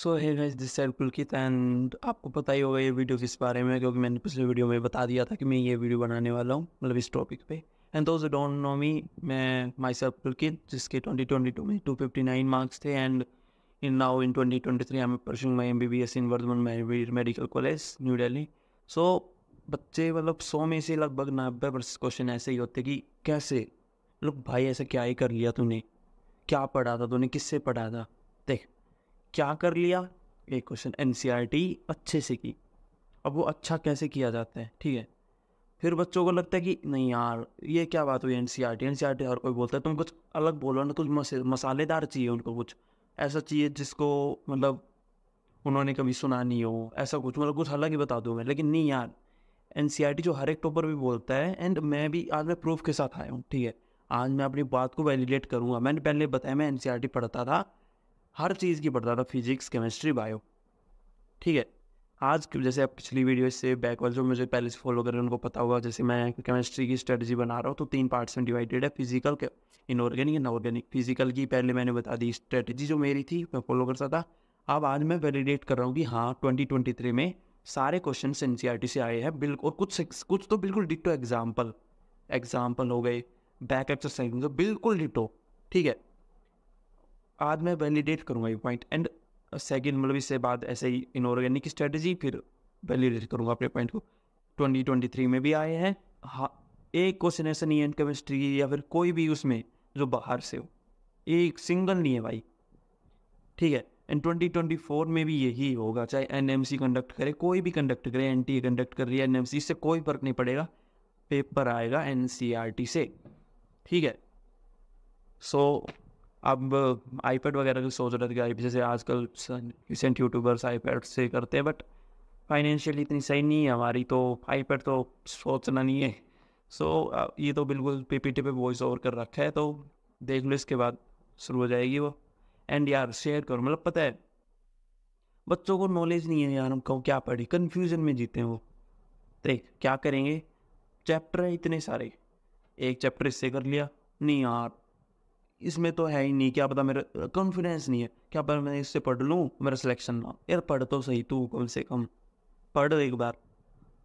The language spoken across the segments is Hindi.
So hey guys this sell Pulkit and आपको पता ही होगा ये वीडियो किस बारे में क्योंकि मैंने पिछले वीडियो में बता दिया था कि मैं ये वीडियो बनाने वाला हूँ मतलब इस टॉपिक पे and those don't know me मैं माई सेल्फ पुलकित जिसके 2022 में 259 मार्क्स थे and in now in 2023 I am pursuing my M B B S in Vardhman medical college New Delhi so बच्चे मतलब सौ में से लगभग नब्बे परसेंट क्वेश्चन ऐसे ही होते कि कैसे मतलब भाई ऐसा क्या ही कर लिया तूने क्या पढ़ा था तूने किससे पढ़ा था देख क्या कर लिया एक क्वेश्चन एन अच्छे से की अब वो अच्छा कैसे किया जाता है ठीक है फिर बच्चों को लगता है कि नहीं यार ये क्या बात हुई N C R T N C R T हर कोई बोलता है तुम कुछ अलग बोलो ना कुछ मस, मसालेदार चाहिए उनको कुछ ऐसा चाहिए जिसको मतलब उन्होंने कभी सुना नहीं हो ऐसा कुछ मतलब कुछ अलग ही बता दूँ मैं लेकिन नहीं यार एन सी आर टी जो हर एक टॉपर भी बोलता है एंड मैं भी आज मैं प्रूफ के साथ आया हूँ ठीक है आज मैं अपनी बात को वैलिडेट करूँगा मैंने पहले बताया मैं एन सी आर टी पढ़ता था हर चीज़ की पढ़ता था फिजिक्स केमिस्ट्री बायो ठीक है आज जैसे आप पिछली वीडियो से बैकवर्ड जो मुझे पहले से फॉलो कर रहे हैं उनको पता होगा जैसे मैं केमिस्ट्री की स्ट्रेटजी बना रहा हूँ तो तीन पार्ट्स में डिवाइडेड है फिजिकल के इनऑर्गेनिक एंड ऑर्गेनिक फिजिकल की पहले मैंने बता दी स्ट्रेटजी जो मेरी थी मैं फॉलो करता था अब आज मैं वैलिडेट कर रहा हूँ कि हाँ ट्वेंटी में सारे क्वेश्चन एन e से आए हैं बिल्कुल और कुछ कुछ तो बिल्कुल डिटो एग्जाम्पल एग्जाम्पल हो गए बैक एक्सरसाइज बिल्कुल डिटो ठीक है आज मैं वैलिडेट करूँगा ये पॉइंट एंड सेकेंड मतलब इससे बाद ऐसे ही इनऑर्गेनिक स्ट्रेटजी फिर वैलिडेट करूँगा अपने पॉइंट को 2023 में भी आए हैं हाँ एक क्वेश्चन ऐसा नहीं है केमिस्ट्री या फिर कोई भी उसमें जो बाहर से हो एक सिंगल नहीं है भाई ठीक है एंड 2024 में भी यही होगा चाहे सी कंडक्ट करे कोई भी कंडक्ट करे एन टी कंडक्ट कर रही है सी इससे कोई फर्क नहीं पड़ेगा पेपर आएगा टी e से ठीक है सो so, अब आईपैड uh, वगैरह की सोच रहे थे जैसे आजकल रिसेंट यूट्यूबर्स आईपैड से करते हैं बट फाइनेंशियली इतनी सही नहीं है हमारी तो आईपैड तो सोचना नहीं है सो so, uh, ये तो बिल्कुल पीपीटी पे वॉइस ओवर कर रखा है तो देख लो इसके बाद शुरू हो जाएगी वो एंड यार शेयर करो मतलब पता है बच्चों को नॉलेज नहीं है यार हम कहो क्या पढ़ी कन्फ्यूजन में जीते हैं वो देख क्या करेंगे चैप्टर है इतने सारे एक चैप्टर इससे कर लिया नहीं यार इसमें तो है ही नहीं क्या पता मेरा कॉन्फिडेंस नहीं है क्या पता मैं इससे पढ़ लूँ मेरा सिलेक्शन ना यार पढ़ तो सही तू कम से कम पढ़ एक बार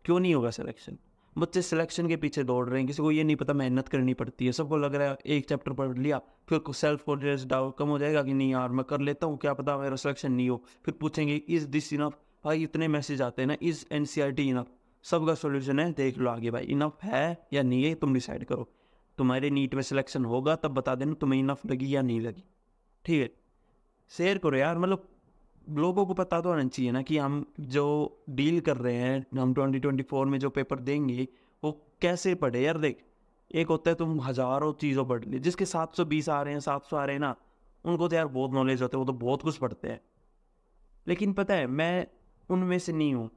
क्यों नहीं होगा सिलेक्शन बच्चे सिलेक्शन के पीछे दौड़ रहे हैं किसी को ये नहीं पता मेहनत करनी पड़ती है सबको लग रहा है एक चैप्टर पढ़ लिया फिर सेल्फ कॉन्फिडेंस डाउट कम हो जाएगा कि नहीं यार मैं कर लेता हूँ क्या पता मेरा सिलेक्शन नहीं हो फिर पूछेंगे इज़ दिस इनफ भाई इतने मैसेज आते हैं ना is N C R T enough सबका सोल्यूशन है देख लो आगे भाई इनफ है या नहीं है तुम डिसाइड करो तुम्हारे नीट में सिलेक्शन होगा तब बता देना तुम्हें इनफ लगी या नहीं लगी ठीक है शेयर करो यार मतलब लोगों को पता तो होना चाहिए ना कि हम जो डील कर रहे हैं हम ट्वेंटी ट्वेंटी फोर में जो पेपर देंगे वो कैसे पढ़े यार देख एक होता है तुम हज़ारों चीज़ों पढ़ लिए जिसके सात सौ बीस आ रहे हैं सात सौ आ रहे हैं ना उनको तो यार बहुत नॉलेज होता है वो तो बहुत कुछ पढ़ते हैं लेकिन पता है मैं उनमें से नहीं हूँ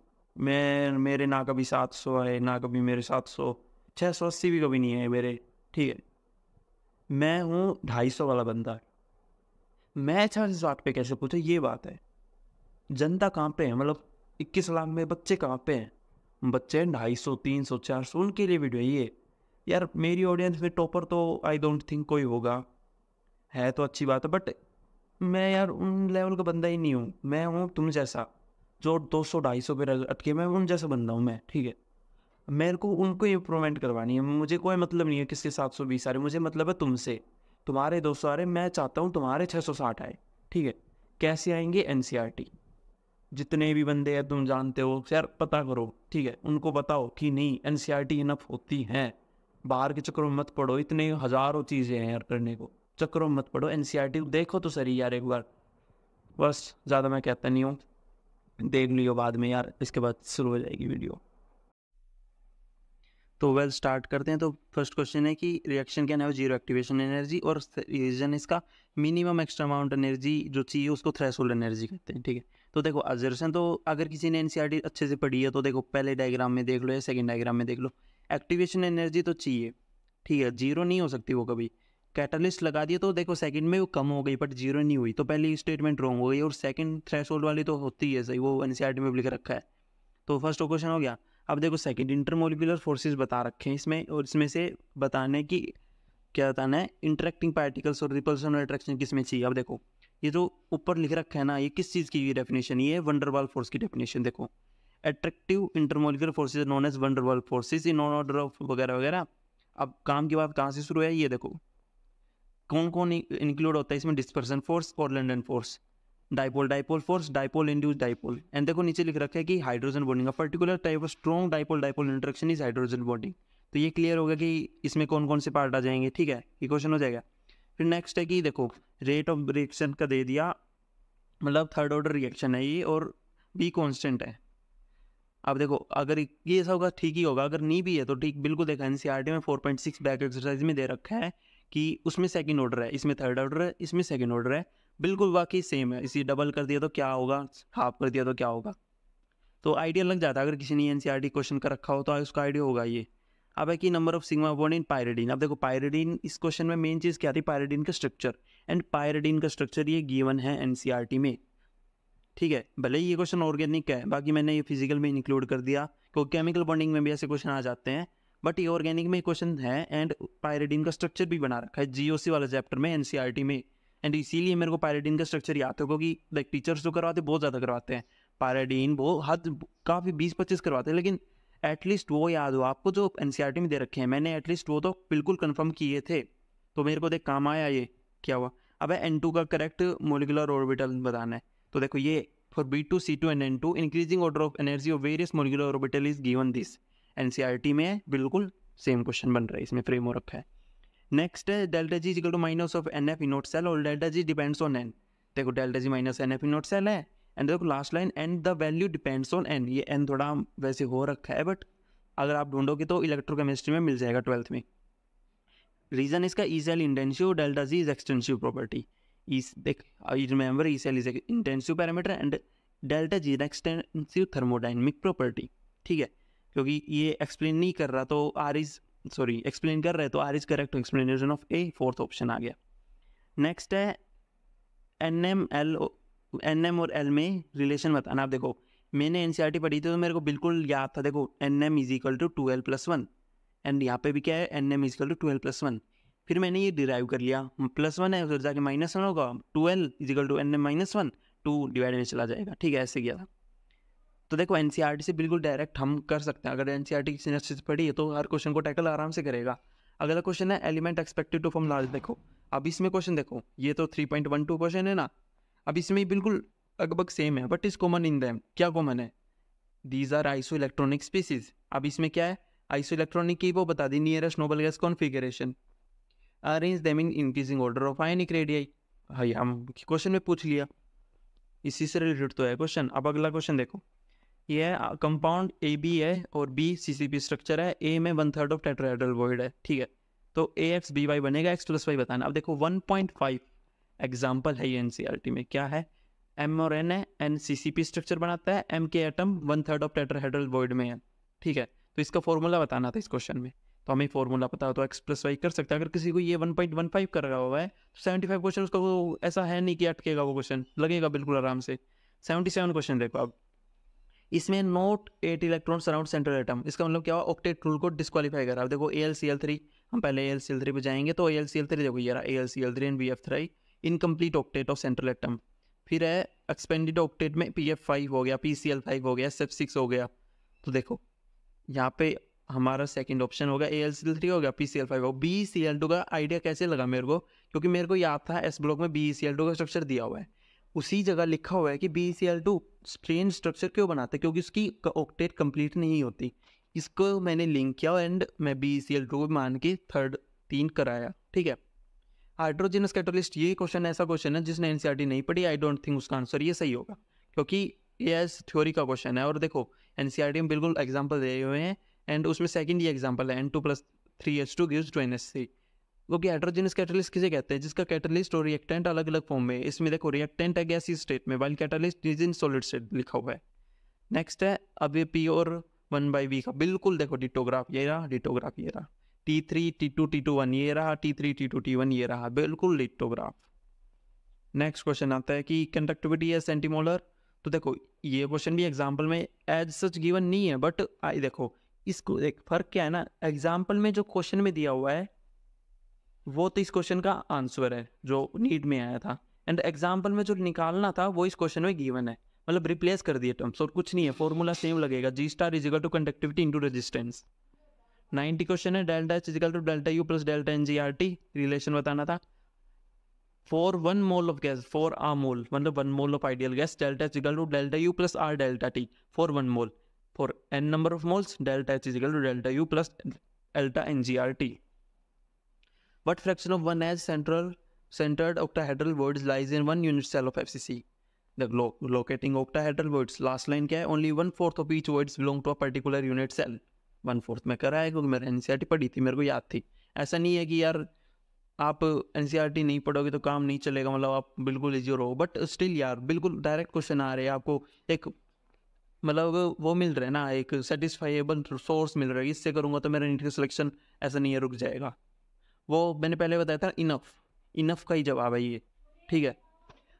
मैं मेरे ना कभी सात सौ आए ना कभी मेरे सात सौ छः सौ अस्सी भी कभी नहीं आए मेरे ठीक है मैं हूँ ढाई सौ वाला बंदा मैं चार अच्छा सौ पे कैसे पूछा ये बात है जनता कहाँ पे है मतलब इक्कीस लाख में बच्चे कहाँ पे हैं बच्चे ढाई सौ तीन सौ चार सौ उनके लिए वीडियो ये यार मेरी ऑडियंस में टॉपर तो आई डोंट थिंक कोई होगा है तो अच्छी बात है बट मैं यार उन लेवल का बंदा ही नहीं हूँ मैं हूँ तुम जैसा जो दो सौ ढाई सौ पे अटके मैं उन जैसा बंदा हूँ मैं ठीक है मेरे को उनको इम्प्रूवमेंट करवानी है मुझे कोई मतलब नहीं है किसके सात सौ बीस आ रहे मुझे मतलब है तुमसे तुम्हारे दो सौ आ रहे मैं चाहता हूँ तुम्हारे छः सौ साठ आए ठीक है कैसे आएंगे एन e जितने भी बंदे हैं तुम जानते हो यार पता करो ठीक है उनको बताओ कि नहीं N C R T enough होती हैं बाहर के चक्करों मत पढ़ो इतने हज़ारों चीज़ें हैं यार करने को चक्करों मत पढ़ो एन सी आर टी देखो तो सर यार एक बार बस ज़्यादा मैं कहता नहीं हूँ देख लियो बाद में यार इसके बाद शुरू हो जाएगी वीडियो तो वेल स्टार्ट करते हैं तो फर्स्ट क्वेश्चन है कि रिएक्शन नाम है जीरो एक्टिवेशन एनर्जी और रीजन इसका मिनिमम एक्स्ट्रा अमाउंट एनर्जी जो चाहिए उसको थ्रेसोल्ड एनर्जी कहते हैं ठीक है तो देखो अजर्सन तो अगर किसी ने एन e अच्छे से पढ़ी है तो देखो पहले डायग्राम में देख लो या सेकेंड डायग्राम में देख लो एक्टिवेशन एनर्जी तो चाहिए ठीक है जीरो नहीं हो सकती वो कभी कैटलिस्ट लगा दिए तो देखो सेकंड में वो कम हो गई बट जीरो नहीं हुई तो पहली स्टेटमेंट रॉन्ग हो गई और सेकंड थ्रेशोल्ड वाली तो होती है सही वो एन e में भी लिख रखा है तो फर्स्ट क्वेश्चन हो गया अब देखो सेकेंड इंटरमोलिकुलर फोर्सेज बता रखे हैं इसमें और इसमें से बताने की क्या बताना है इंटरेक्टिंग पार्टिकल्स और रिपल्सन और अट्रैक्शन किस में चाहिए अब देखो ये जो ऊपर लिख रखा है ना ये किस चीज़ की डेफिनेशन ये वंडरवाल फोर्स की डेफिनेशन देखो attractive intermolecular forces known as van der Waals forces in order of वगैरह वगैरह अब काम की बात कहाँ से शुरू है ये देखो कौन कौन इंक्लूड होता है इसमें डिस्पर्सन फोर्स और London force dipole dipole force dipole induce dipole and देखो नीचे लिख रखा है कि hydrogen bonding particular type of strong dipole dipole interaction is hydrogen bonding तो ये क्लियर होगा कि इसमें कौन कौन से पार्ट आ जाएंगे ठीक है ये क्वेश्चन हो जाएगा फिर नेक्स्ट है कि देखो रेट ऑफ रिएक्शन का दे दिया मतलब थर्ड ऑर्डर रिएक्शन है ये और बी कॉन्स्टेंट है अब देखो अगर ये ऐसा होगा ठीक ही होगा अगर नहीं भी है तो ठीक बिल्कुल देखा एन e में four point six back exercise में दे रखा है कि उसमें सेकेंड ऑर्डर है इसमें थर्ड ऑर्डर है इसमें सेकेंड ऑर्डर है बिल्कुल वाकई सेम है इसी डबल कर दिया तो क्या होगा हाफ कर दिया तो क्या होगा तो आइडिया लग जाता है अगर किसी ने एन क्वेश्चन का रखा हो तो उसका आइडिया होगा ये अब है कि number of sigma bond in pyridine अब देखो पायरेडीन इस क्वेश्चन में मेन चीज़ क्या थी पायरेडीन का स्ट्रक्चर एंड पायरेडीन का स्ट्रक्चर ये गिवन है एन e में ठीक है भले ही ये क्वेश्चन ऑर्गेनिक है बाकी मैंने ये फिजिकल में इंक्लूड कर दिया क्योंकि केमिकल बॉन्डिंग में भी ऐसे क्वेश्चन आ जाते हैं बट ये ऑर्गेनिक में क्वेश्चन है एंड पायरेडीन का स्ट्रक्चर भी बना रखा है जी वाले चैप्टर में एन e में एंड इसीलिए मेरे को पैराडीन का स्ट्रक्चर याद था क्योंकि लाइक टीचर्स जो करवाते बहुत ज़्यादा करवाते हैं पैराडीन वो हद काफ़ी बीस पच्चीस करवाते हैं लेकिन एटलीस्ट वो याद हो आपको जो एन e में दे रखे हैं मैंने एटलीस्ट वो तो बिल्कुल कन्फर्म किए थे तो मेरे को देख काम आया ये क्या हुआ अब एन टू का करेक्ट मोलिकुलर ऑर्बिटल बताना है तो देखो ये for B two C two and N two increasing order of energy of various molecular orbital is given this N में बिल्कुल सेम क्वेश्चन बन रहा है इसमें फ्रेम है नेक्स्ट uh, है delta G equal to minus of N F E nought cell और delta G depends on N देखो delta G minus N F E nought cell है एंड देखो last line and the value depends on N ये एन थोड़ा वैसे हो रखा है बट अगर आप ढूंढोगे तो इलेक्ट्रोकेमिस्ट्री में मिल जाएगा ट्वेल्थ में रीजन इसका E cell intensive delta G is extensive property देख remember E cell is intensive parameter and delta G is extensive thermodynamic property ठीक है क्योंकि ये एक्सप्लेन नहीं कर रहा तो आर इज सॉरी एक्सप्लेन कर रहे तो R is correct explanation of A fourth option आ गया नेक्स्ट है N M L N M और एल में रिलेशन बताना आप देखो मैंने एन सी आर टी पढ़ी थी तो मेरे को बिल्कुल याद था देखो N M is equal to twelve plus one and यहाँ पे भी क्या है N M is equal to twelve plus one फिर मैंने ये डिराइव कर लिया प्लस वन है उधर जाके माइनस वन होगा twelve is equal to N M minus one two divide में चला जाएगा ठीक है ऐसे किया था तो देखो एन e से बिल्कुल डायरेक्ट हम कर सकते हैं अगर एन सी किसी ने अच्छे से पढ़ी है तो हर क्वेश्चन को टैकल आराम से करेगा अगला क्वेश्चन है element expected to form large देखो अब इसमें क्वेश्चन देखो ये तो three point one two question है ना अब इसमें बिल्कुल लगभग सेम है but is common in them क्या कॉमन है these are isoelectronic species अब इसमें क्या है आइसो इलेक्ट्रॉनिक की वो बता दी nearest noble gas configuration arrange them in increasing order of ionic radii हाई हम क्वेश्चन में पूछ लिया इसी से रिलेटेड तो है क्वेश्चन अब अगला क्वेश्चन देखो ये है कंपाउंड ए बी है और B C C P structure है ए में one third of tetrahedral void है ठीक है तो ए एक्स बी वाई बनेगा एक्स प्लस वाई बताना अब देखो वन पॉइंट फाइव एग्जाम्पल है ये एन सी आर टी में क्या है एम और एन है N C C P structure बनाता है एम के atom one third of tetrahedral void में है ठीक है तो इसका फॉर्मूला बताना था इस क्वेश्चन में तो हमें फॉर्मूला पता हो तो एक्स प्लस वाई कर सकता है अगर किसी को ये वन पॉइंट वन फाइव कर रहा हुआ है तो सेवेंटी फाइव क्वेश्चन उसका ऐसा है नहीं कि अटकेगा वो क्वेश्चन लगेगा बिल्कुल आराम से सेवेंटी सेवन क्वेश्चन देखो अब इसमें note eight electron surround central atom इसका मतलब क्या हुआ ऑक्टेट रूल को डिस्कालीफाई करा देखो A L C L three हम पहले A L C L three पर जाएंगे तो A L C L three देखो ये रहा A L C L three and B F three incomplete octet of central atom फिर है एक्सपेंडिड ऑक्टेट में पी एफ फाइव हो गया पी सी एल फाइव हो गया सेफ सिक्स हो गया तो देखो यहाँ पे हमारा सेकंड ऑप्शन होगा A L C L three हो गया पी सी एल फाइव होगा बी सी एल टू का आइडिया कैसे लगा मेरे को क्योंकि मेरे को याद था एस ब्लॉक में बी सी एल टू का स्ट्रक्चर दिया हुआ है उसी जगह लिखा हुआ है कि B C L two strange structure क्यों बनाते हैं क्योंकि उसकी ऑक्टेट कंप्लीट नहीं होती इसको मैंने लिंक किया एंड मैं बी सी एल टू मान के थर्ड तीन कराया ठीक है हाइड्रोजिनस कैटोलिस्ट ये क्वेश्चन ऐसा क्वेश्चन है जिसने एन e नहीं पढ़ी आई डोंट थिंक उसका आंसर ये सही होगा क्योंकि ये एज थ्योरी का क्वेश्चन है और देखो एन e में बिल्कुल एग्जाम्पल दिए हुए हैं एंड उसमें सेकेंड ये एग्जाम्पल है N two plus three H two gives two N S C वो एड्रोजिनस कैटलिस्ट किसे कहते हैं जिसका कैटलिस्ट और रिएक्टेंट अलग अलग फॉर्म में इसमें देखो रिएक्टेंट है गैसीय स्टेट में while catalyst is in solid state लिखा हुआ है नेक्स्ट है अब ये पी और वन बाई वी का बिल्कुल देखो डिटोग्राफ ये रहा डिटोग्राफ ये रहा T three T two T two one ये रहा T three T two T one ये रहा बिल्कुल डिटोग्राफ नेक्स्ट क्वेश्चन आता है कि कंडक्टिविटी है सेंटीमोलर तो देखो ये क्वेश्चन भी एग्जाम्पल में एज सच गिवन नहीं है बट आई देखो इसको एक फर्क क्या है ना एग्जाम्पल में जो क्वेश्चन में दिया हुआ है वो तो इस क्वेश्चन का आंसर है जो नीट में आया था एंड एग्जाम्पल में जो निकालना था वो इस क्वेश्चन में गिवन है मतलब रिप्लेस कर दिए टर्म्स और कुछ नहीं है फॉर्मूला सेम लगेगा G star equal to conductivity into resistance ninety question है delta H equal to delta U plus delta N G R T relation बताना था for one mole of gas for a mole मतलब one mole of ideal gas delta H equal to delta U plus R delta T for one mole for N number of moles delta H equal to delta U plus delta N G R T What fraction of one edge central centered octahedral words lies in one unit cell of FCC? The lo locating octahedral words. Last line क्या है? Only one fourth of each words belong to a particular unit cell. One fourth में करा है क्योंकि मैंने एन पढ़ी थी मेरे को याद थी ऐसा नहीं है कि यार आप एन नहीं पढ़ोगे तो काम नहीं चलेगा मतलब आप बिल्कुल इजी रहो बट स्टिल यार बिल्कुल डायरेक्ट क्वेश्चन आ रहे हैं आपको एक मतलब वो मिल रहा है ना एक सेटिस्फाइबल सोर्स मिल रहा है इससे करूँगा तो मेरा नीट का सिलेक्शन ऐसा नहीं है रुक जाएगा वो मैंने पहले बताया था इनफ इनफ का ही जवाब है ये ठीक है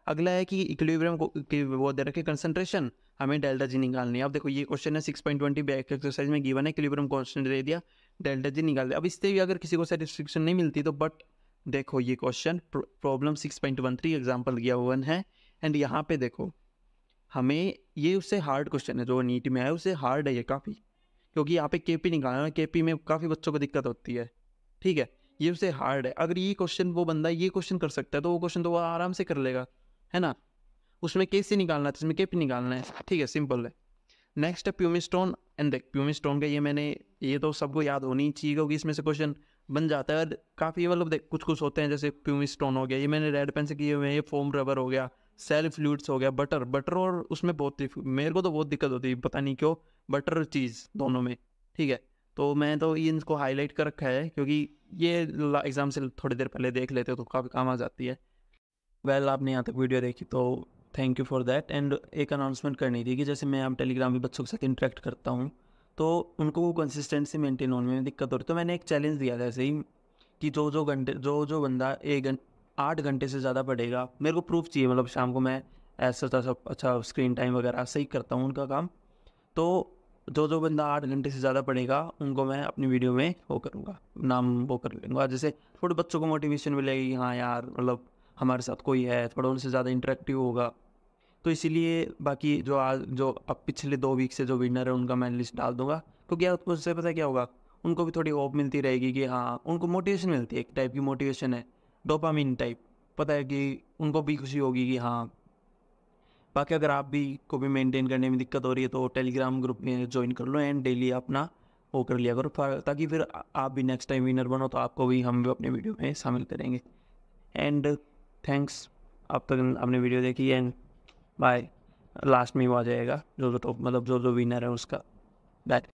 अगला है कि इक्विलिब्रियम को वो दे रखे कंसनट्रेशन हमें डेल्टा जी निकालनी है अब देखो ये क्वेश्चन है six point twenty back exercise में गिवन है इक्विलिब्रियम कॉन्स्टेंट दे दिया डेल्टा जी निकाल दिया अब इससे भी अगर किसी को सेटिस्फेक्शन नहीं मिलती तो बट देखो ये question problem six point one three example गया वन है एंड यहाँ पे देखो हमें ये उससे हार्ड क्वेश्चन है जो नीट में है उससे हार्ड है ये काफ़ी क्योंकि यहाँ पे के पी निकालना के पी में काफ़ी बच्चों को दिक्कत होती है ठीक है ये उसे हार्ड है अगर ये क्वेश्चन वो बंदा ये क्वेश्चन कर सकता है तो वो क्वेश्चन तो वो आराम से कर लेगा है ना उसमें कैसे निकालना है तो इसमें कैप निकालना है ठीक है सिंपल है नेक्स्ट है प्यूमिस्टोन एंड देख प्यूमिस्टोन का ये मैंने ये तो सबको याद होनी चाहिए क्योंकि इसमें से क्वेश्चन बन जाता है और काफ़ी मतलब देख कुछ कुछ होते हैं जैसे प्यूमिस्टोन हो गया ये मैंने रेड पेन से किए हुए हैं ये फोम रबर हो गया सेल फ्लूड्स हो गया बटर बटर और उसमें बहुत मेरे को तो बहुत दिक्कत होती है पता नहीं क्यों बटर और चीज़ दोनों में ठीक है तो मैं तो इनको हाईलाइट कर रखा है क्योंकि ये एग्ज़ाम से थोड़ी देर पहले देख लेते हो तो काफ़ी काम आ जाती है वेल well, आपने यहाँ तक वीडियो देखी तो thank you for that and एक अनाउंसमेंट करनी थी कि जैसे मैं आप टेलीग्राम पे बच्चों के साथ इंटरेक्ट करता हूँ तो उनको कंसिस्टेंसी मेंटेन होने में दिक्कत हो रही तो मैंने एक चैलेंज दिया था ऐसे ही कि जो जो घंटे जो जो बंदा एक घंटे आठ घंटे से ज़्यादा पढ़ेगा मेरे को प्रूफ चाहिए मतलब शाम को मैं ऐसा तैसा अच्छा स्क्रीन टाइम वगैरह सही करता हूँ उनका काम तो दो दो बंदा आठ घंटे से ज़्यादा पढ़ेगा उनको मैं अपनी वीडियो में वो करूँगा नाम वो कर लूँगा जैसे थोड़े बच्चों को मोटिवेशन मिलेगी हाँ यार मतलब हमारे साथ कोई है थोड़ा उनसे ज़्यादा इंटरेक्टिव होगा तो इसीलिए बाकी जो आज जो अब पिछले दो वीक से जो विनर है उनका मैं लिस्ट डाल दूंगा क्योंकि तो क्या उससे पता क्या होगा उनको भी थोड़ी होप मिलती रहेगी कि हाँ उनको मोटिवेशन मिलती है एक टाइप की मोटिवेशन है डोपामिन टाइप पता है कि उनको भी खुशी होगी कि हाँ बाकी अगर आप भी को भी मेंटेन करने में दिक्कत हो रही है तो टेलीग्राम ग्रुप में ज्वाइन कर लो एंड डेली अपना वो कर लिया करो ताकि फिर आप भी नेक्स्ट टाइम विनर बनो तो आपको भी हम भी अपने वीडियो में शामिल करेंगे एंड थैंक्स आप तक आपने वीडियो देखी एंड बाय लास्ट में वो आ जाएगा जो जो तो- टॉप मतलब जो जो विनर है उसका बैट